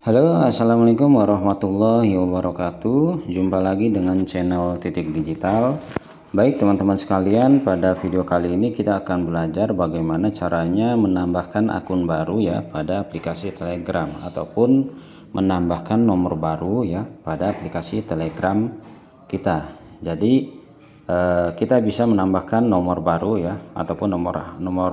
Halo assalamualaikum warahmatullahi wabarakatuh jumpa lagi dengan channel titik digital baik teman-teman sekalian pada video kali ini kita akan belajar bagaimana caranya menambahkan akun baru ya pada aplikasi telegram ataupun menambahkan nomor baru ya pada aplikasi telegram kita jadi eh, kita bisa menambahkan nomor baru ya ataupun nomor nomor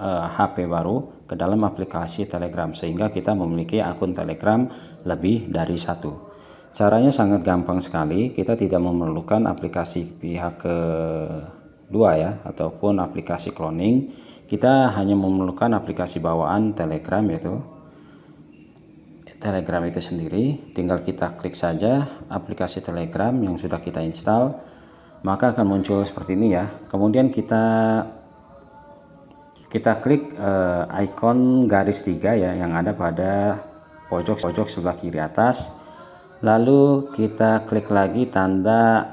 eh, HP baru ke dalam aplikasi Telegram sehingga kita memiliki akun Telegram lebih dari satu. Caranya sangat gampang sekali, kita tidak memerlukan aplikasi pihak kedua ya ataupun aplikasi cloning. Kita hanya memerlukan aplikasi bawaan Telegram yaitu Telegram itu sendiri. Tinggal kita klik saja aplikasi Telegram yang sudah kita install, maka akan muncul seperti ini ya. Kemudian kita kita klik uh, eh, icon garis tiga ya yang ada pada pojok pojok sebelah kiri atas lalu kita klik lagi tanda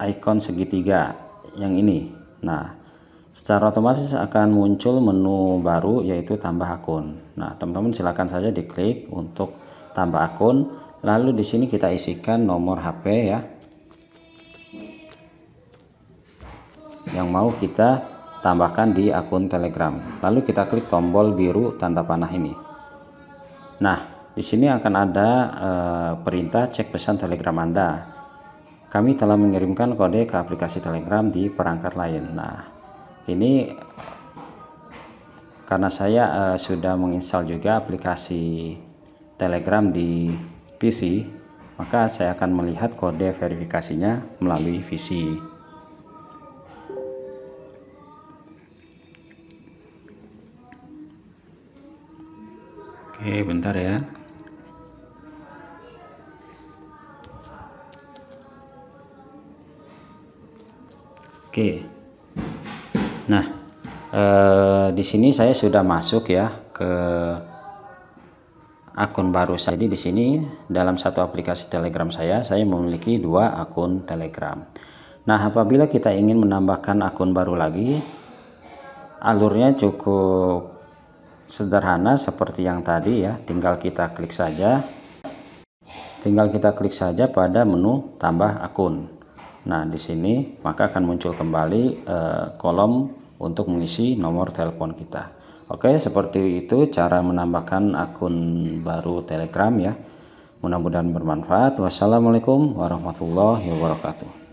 icon segitiga yang ini nah secara otomatis akan muncul menu baru yaitu tambah akun nah teman-teman silahkan saja diklik untuk tambah akun lalu di sini kita isikan nomor HP ya yang mau kita tambahkan di akun Telegram. Lalu kita klik tombol biru tanda panah ini. Nah, di sini akan ada e, perintah cek pesan Telegram Anda. Kami telah mengirimkan kode ke aplikasi Telegram di perangkat lain. Nah, ini karena saya e, sudah menginstal juga aplikasi Telegram di PC, maka saya akan melihat kode verifikasinya melalui visi. Oke, bentar ya. Oke. Nah, eh, di sini saya sudah masuk ya ke akun baru saya. Jadi di sini dalam satu aplikasi Telegram saya, saya memiliki dua akun Telegram. Nah, apabila kita ingin menambahkan akun baru lagi, alurnya cukup sederhana seperti yang tadi ya tinggal kita klik saja tinggal kita klik saja pada menu tambah akun nah di sini maka akan muncul kembali eh, kolom untuk mengisi nomor telepon kita oke seperti itu cara menambahkan akun baru telegram ya mudah-mudahan bermanfaat wassalamualaikum warahmatullahi wabarakatuh